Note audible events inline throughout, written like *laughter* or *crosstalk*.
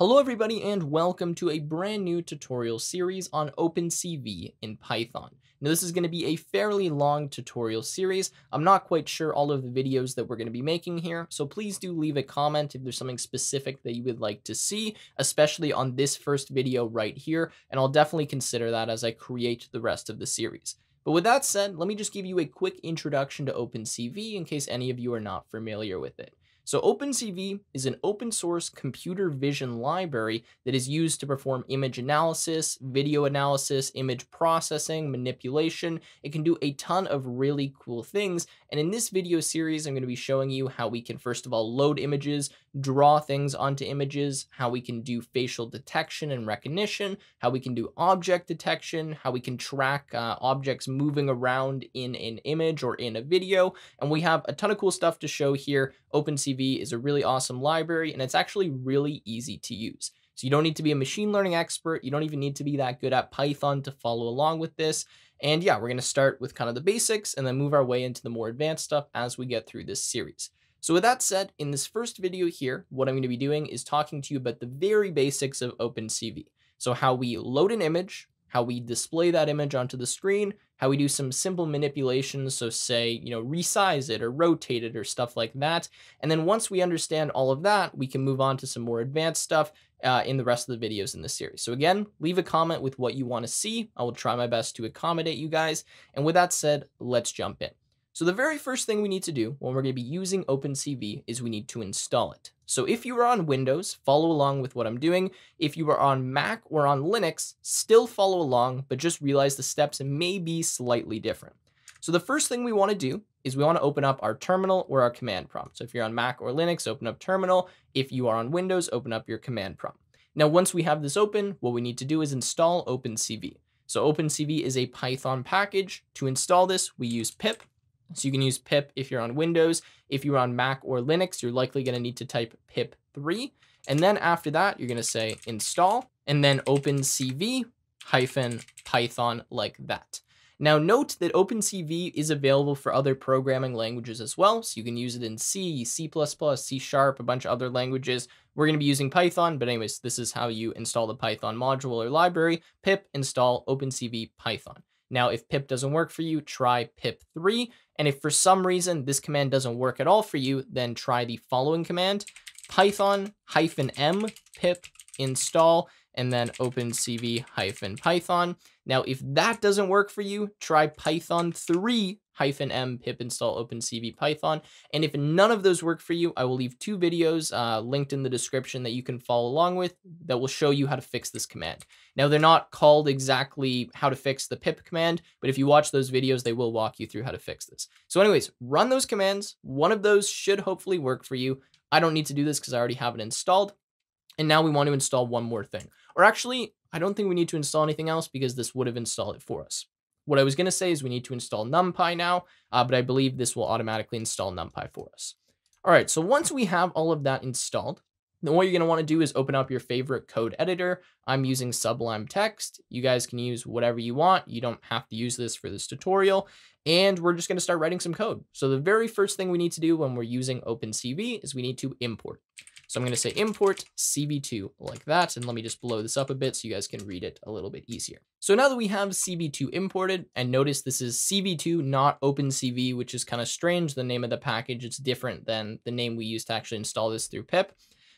Hello everybody and welcome to a brand new tutorial series on OpenCV in Python. Now this is going to be a fairly long tutorial series. I'm not quite sure all of the videos that we're going to be making here, so please do leave a comment if there's something specific that you would like to see, especially on this first video right here, and I'll definitely consider that as I create the rest of the series. But with that said, let me just give you a quick introduction to OpenCV in case any of you are not familiar with it. So OpenCV is an open source computer vision library that is used to perform image analysis, video analysis, image processing, manipulation. It can do a ton of really cool things. And in this video series, I'm gonna be showing you how we can first of all load images, draw things onto images, how we can do facial detection and recognition, how we can do object detection, how we can track uh, objects moving around in an image or in a video. And we have a ton of cool stuff to show here. OpenCV is a really awesome library and it's actually really easy to use. So you don't need to be a machine learning expert. You don't even need to be that good at Python to follow along with this. And yeah, we're gonna start with kind of the basics and then move our way into the more advanced stuff as we get through this series. So with that said, in this first video here, what I'm going to be doing is talking to you about the very basics of OpenCV. So how we load an image, how we display that image onto the screen, how we do some simple manipulations. So say, you know, resize it or rotate it or stuff like that. And then once we understand all of that, we can move on to some more advanced stuff uh, in the rest of the videos in this series. So again, leave a comment with what you want to see. I will try my best to accommodate you guys. And with that said, let's jump in. So the very first thing we need to do when we're going to be using OpenCV is we need to install it. So if you are on Windows, follow along with what I'm doing. If you are on Mac or on Linux, still follow along, but just realize the steps may be slightly different. So the first thing we want to do is we want to open up our terminal or our command prompt. So if you're on Mac or Linux, open up terminal. If you are on Windows, open up your command prompt. Now, once we have this open, what we need to do is install OpenCV. So OpenCV is a Python package. To install this, we use pip so you can use pip if you're on Windows. If you're on Mac or Linux, you're likely gonna need to type pip3. And then after that, you're gonna say install and then opencv hyphen Python like that. Now note that OpenCV is available for other programming languages as well. So you can use it in C, C++, C Sharp, a bunch of other languages. We're gonna be using Python, but anyways, this is how you install the Python module or library, pip install opencv python. Now, if pip doesn't work for you, try pip3. And if for some reason this command doesn't work at all for you, then try the following command, python hyphen m pip install and then opencv hyphen python. Now, if that doesn't work for you, try python 3 hyphen m pip install opencv python. And if none of those work for you, I will leave two videos uh, linked in the description that you can follow along with that will show you how to fix this command. Now they're not called exactly how to fix the pip command, but if you watch those videos, they will walk you through how to fix this. So anyways, run those commands. One of those should hopefully work for you. I don't need to do this because I already have it installed. And now we want to install one more thing. Or actually, I don't think we need to install anything else because this would have installed it for us. What I was going to say is we need to install NumPy now, uh, but I believe this will automatically install NumPy for us. All right, so once we have all of that installed, then what you're going to want to do is open up your favorite code editor. I'm using Sublime Text. You guys can use whatever you want. You don't have to use this for this tutorial. And we're just going to start writing some code. So the very first thing we need to do when we're using OpenCV is we need to import. So I'm gonna say import CB2 like that. And let me just blow this up a bit so you guys can read it a little bit easier. So now that we have CB2 imported, and notice this is CB2, not OpenCV, which is kind of strange, the name of the package, it's different than the name we used to actually install this through pip.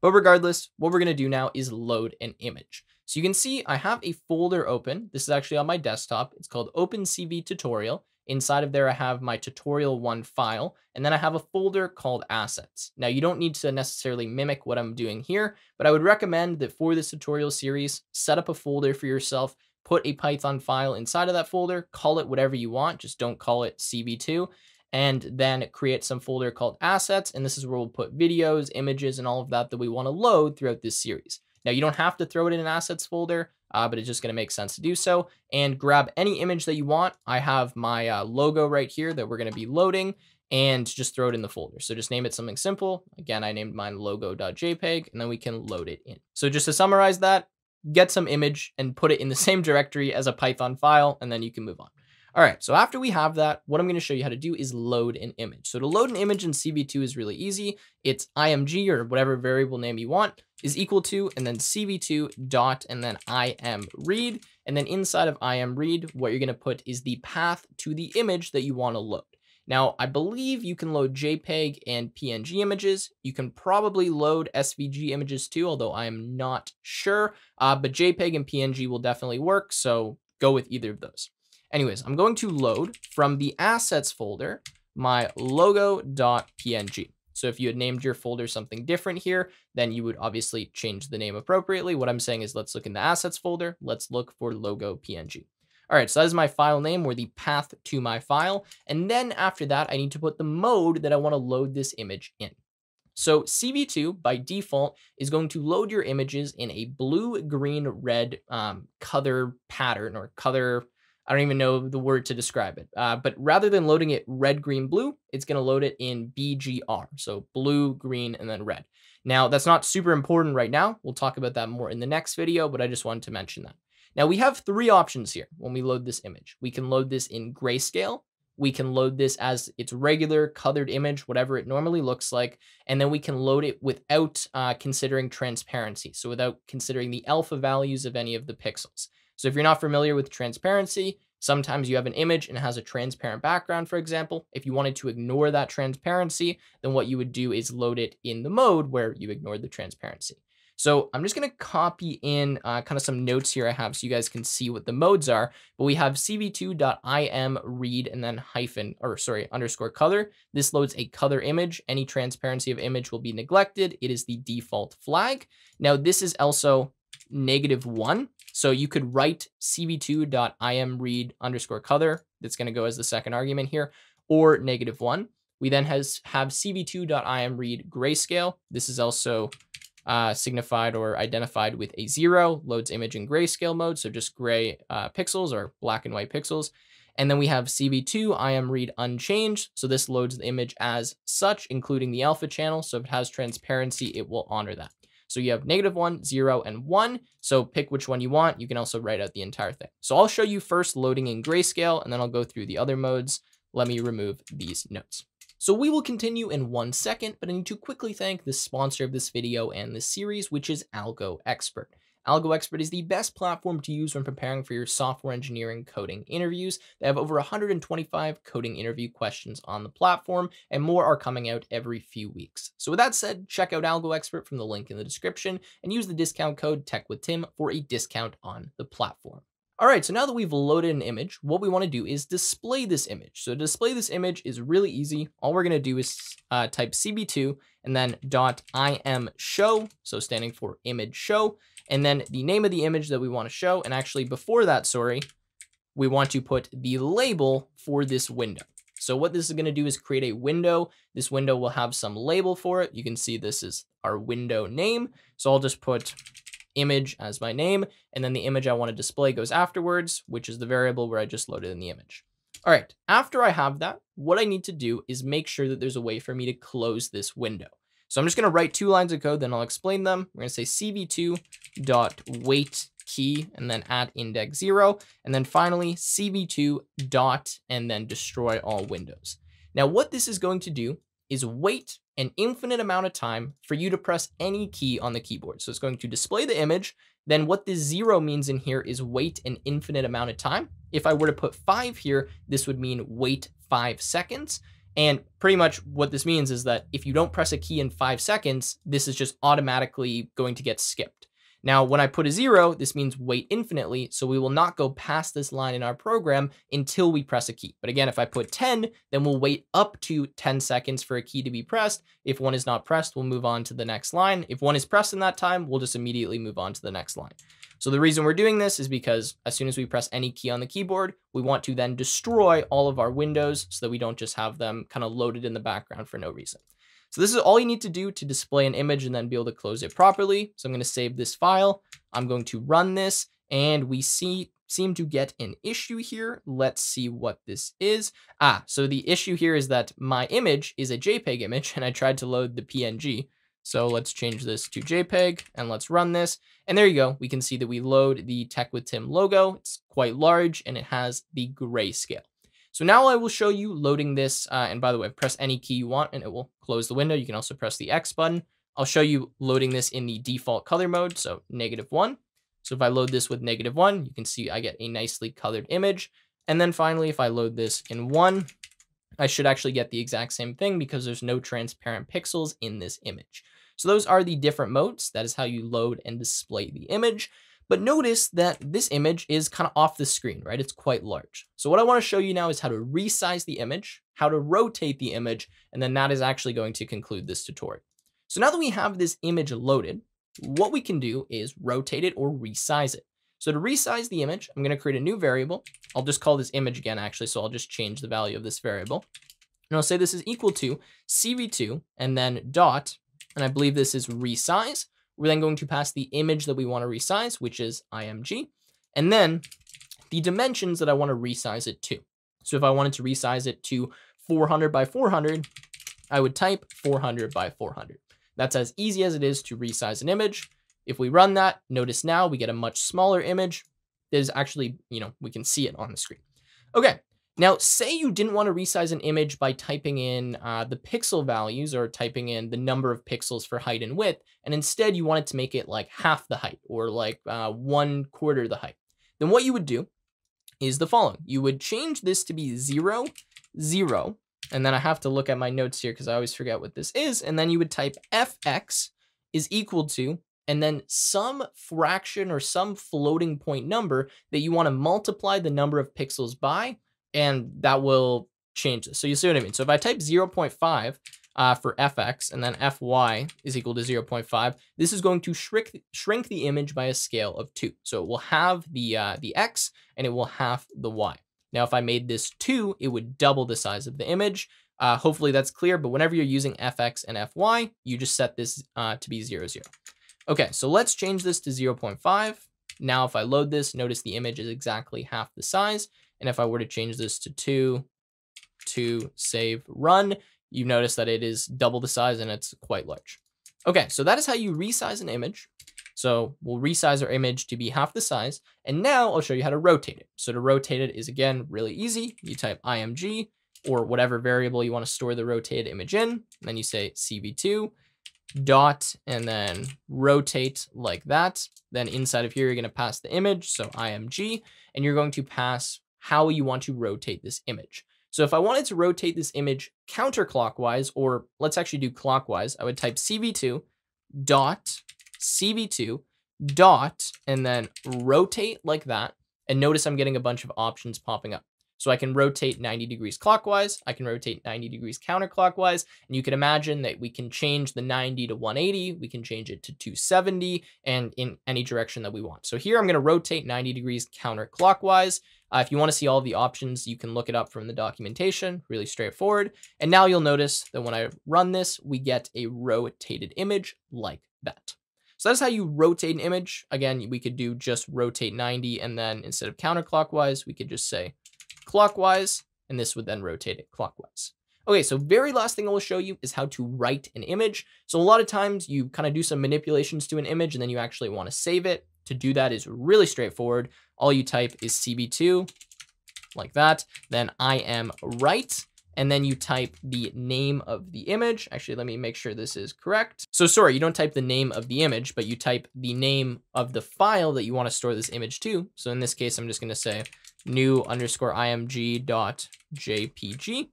But regardless, what we're gonna do now is load an image. So you can see I have a folder open. This is actually on my desktop. It's called OpenCV tutorial. Inside of there, I have my tutorial one file, and then I have a folder called assets. Now you don't need to necessarily mimic what I'm doing here, but I would recommend that for this tutorial series, set up a folder for yourself, put a Python file inside of that folder, call it whatever you want, just don't call it cv 2 and then create some folder called assets. And this is where we'll put videos, images, and all of that that we wanna load throughout this series. Now you don't have to throw it in an assets folder, uh, but it's just gonna make sense to do so. And grab any image that you want. I have my uh, logo right here that we're gonna be loading and just throw it in the folder. So just name it something simple. Again, I named mine logo.jpg and then we can load it in. So just to summarize that, get some image and put it in the *laughs* same directory as a Python file, and then you can move on. All right, so after we have that, what I'm gonna show you how to do is load an image. So to load an image in CV2 is really easy. It's img or whatever variable name you want is equal to, and then CV2 dot, and then im read. And then inside of im read, what you're gonna put is the path to the image that you wanna load. Now, I believe you can load JPEG and PNG images. You can probably load SVG images too, although I am not sure, uh, but JPEG and PNG will definitely work. So go with either of those. Anyways, I'm going to load from the assets folder, my logo.png. So if you had named your folder something different here, then you would obviously change the name appropriately. What I'm saying is let's look in the assets folder. Let's look for logo PNG. All right, so that is my file name or the path to my file. And then after that, I need to put the mode that I want to load this image in. So CV2 by default is going to load your images in a blue, green, red um, color pattern or color I don't even know the word to describe it. Uh, but rather than loading it red, green, blue, it's going to load it in BGR. So blue, green, and then red. Now, that's not super important right now. We'll talk about that more in the next video, but I just wanted to mention that. Now, we have three options here when we load this image. We can load this in grayscale. We can load this as its regular colored image, whatever it normally looks like. And then we can load it without uh, considering transparency. So without considering the alpha values of any of the pixels. So if you're not familiar with transparency, sometimes you have an image and it has a transparent background, for example. If you wanted to ignore that transparency, then what you would do is load it in the mode where you ignored the transparency. So I'm just going to copy in uh, kind of some notes here I have so you guys can see what the modes are. But we have cv2.im read and then hyphen or sorry, underscore color. This loads a color image. Any transparency of image will be neglected. It is the default flag. Now this is also negative one. So you could write cv2.imread underscore color. That's going to go as the second argument here or negative one. We then has have cv2.imread grayscale. This is also uh, signified or identified with a zero, loads image in grayscale mode. So just gray uh, pixels or black and white pixels. And then we have CV2 imread unchanged. So this loads the image as such, including the alpha channel. So if it has transparency, it will honor that. So you have negative one, zero, and one. So pick which one you want. You can also write out the entire thing. So I'll show you first loading in grayscale, and then I'll go through the other modes. Let me remove these notes. So we will continue in one second, but I need to quickly thank the sponsor of this video and this series, which is Algo Expert. AlgoExpert is the best platform to use when preparing for your software engineering coding interviews. They have over 125 coding interview questions on the platform, and more are coming out every few weeks. So with that said, check out AlgoExpert from the link in the description and use the discount code TechWithTim for a discount on the platform. All right, so now that we've loaded an image, what we wanna do is display this image. So to display this image is really easy. All we're gonna do is uh, type CB2 and then dot IM show, so standing for image show, and then the name of the image that we want to show. And actually before that, sorry, we want to put the label for this window. So what this is going to do is create a window. This window will have some label for it. You can see this is our window name. So I'll just put image as my name, and then the image I want to display goes afterwards, which is the variable where I just loaded in the image. All right, after I have that, what I need to do is make sure that there's a way for me to close this window. So I'm just gonna write two lines of code, then I'll explain them. We're gonna say cv 2 Wait key and then at index zero. And then finally cv2 dot and then destroy all windows. Now what this is going to do is wait an infinite amount of time for you to press any key on the keyboard. So it's going to display the image. Then what this zero means in here is wait an infinite amount of time. If I were to put five here, this would mean wait five seconds. And pretty much what this means is that if you don't press a key in five seconds, this is just automatically going to get skipped. Now, when I put a zero, this means wait infinitely. So we will not go past this line in our program until we press a key. But again, if I put 10, then we'll wait up to 10 seconds for a key to be pressed. If one is not pressed, we'll move on to the next line. If one is pressed in that time, we'll just immediately move on to the next line. So the reason we're doing this is because as soon as we press any key on the keyboard, we want to then destroy all of our windows so that we don't just have them kind of loaded in the background for no reason. So this is all you need to do to display an image and then be able to close it properly. So I'm going to save this file. I'm going to run this and we see seem to get an issue here. Let's see what this is. Ah, so the issue here is that my image is a JPEG image *laughs* and I tried to load the PNG. So let's change this to JPEG and let's run this. And there you go. We can see that we load the Tech with Tim logo. It's quite large and it has the grayscale. So now I will show you loading this. Uh, and by the way, press any key you want and it will close the window. You can also press the X button. I'll show you loading this in the default color mode, so negative one. So if I load this with negative one, you can see I get a nicely colored image. And then finally, if I load this in one, I should actually get the exact same thing because there's no transparent pixels in this image. So those are the different modes. That is how you load and display the image. But notice that this image is kind of off the screen, right? It's quite large. So what I want to show you now is how to resize the image, how to rotate the image, and then that is actually going to conclude this tutorial. So now that we have this image loaded, what we can do is rotate it or resize it. So to resize the image, I'm going to create a new variable. I'll just call this image again, actually. So I'll just change the value of this variable. And I'll say this is equal to CV2 and then dot, and I believe this is resize. We're then going to pass the image that we want to resize, which is img, and then the dimensions that I want to resize it to. So if I wanted to resize it to 400 by 400, I would type 400 by 400. That's as easy as it is to resize an image. If we run that, notice now we get a much smaller image that is actually, you know, we can see it on the screen. Okay, now, say you didn't want to resize an image by typing in uh, the pixel values or typing in the number of pixels for height and width, and instead you wanted to make it like half the height or like uh, one quarter the height. Then what you would do is the following. You would change this to be zero, zero, and then I have to look at my notes here because I always forget what this is, and then you would type fx is equal to and then some fraction or some floating point number that you want to multiply the number of pixels by and that will change this. So you see what I mean? So if I type 0.5 uh, for fx and then fy is equal to 0.5, this is going to shrink, shrink the image by a scale of 2. So it will have the, uh, the x and it will half the y. Now, if I made this 2, it would double the size of the image. Uh, hopefully that's clear, but whenever you're using fx and fy, you just set this uh, to be 0, 0. Okay, so let's change this to 0.5. Now, if I load this, notice the image is exactly half the size. And if I were to change this to two, to save run, you notice that it is double the size and it's quite large. Okay, so that is how you resize an image. So we'll resize our image to be half the size. And now I'll show you how to rotate it. So to rotate it is again, really easy. You type IMG or whatever variable you wanna store the rotated image in. And then you say CV2 dot and then rotate like that. Then inside of here, you're gonna pass the image. So IMG, and you're going to pass how you want to rotate this image. So if I wanted to rotate this image counterclockwise, or let's actually do clockwise, I would type cv2 dot cv2 dot and then rotate like that. And notice I'm getting a bunch of options popping up. So I can rotate 90 degrees clockwise, I can rotate 90 degrees counterclockwise, and you can imagine that we can change the 90 to 180, we can change it to 270, and in any direction that we want. So here I'm gonna rotate 90 degrees counterclockwise. Uh, if you wanna see all the options, you can look it up from the documentation, really straightforward. And now you'll notice that when I run this, we get a rotated image like that. So that's how you rotate an image. Again, we could do just rotate 90 and then instead of counterclockwise, we could just say clockwise, and this would then rotate it clockwise. Okay, so very last thing I will show you is how to write an image. So a lot of times you kind of do some manipulations to an image and then you actually want to save it. To do that is really straightforward. All you type is CB2 like that. Then I am write, And then you type the name of the image. Actually, let me make sure this is correct. So sorry, you don't type the name of the image, but you type the name of the file that you want to store this image to. So in this case, I'm just going to say new underscore img dot jpg.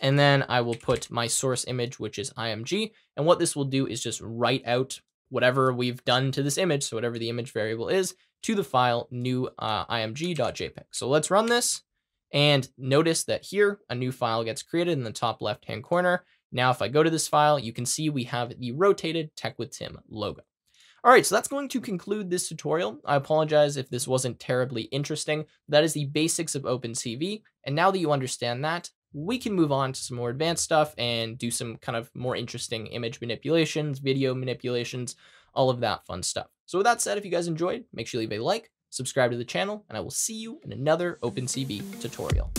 And then I will put my source image, which is img. And what this will do is just write out whatever we've done to this image. So whatever the image variable is to the file new uh, jpeg. So let's run this and notice that here a new file gets created in the top left hand corner. Now, if I go to this file, you can see we have the rotated Tech with Tim logo. All right, so that's going to conclude this tutorial. I apologize if this wasn't terribly interesting. That is the basics of OpenCV. And now that you understand that, we can move on to some more advanced stuff and do some kind of more interesting image manipulations, video manipulations, all of that fun stuff. So with that said, if you guys enjoyed, make sure you leave a like, subscribe to the channel, and I will see you in another OpenCV tutorial.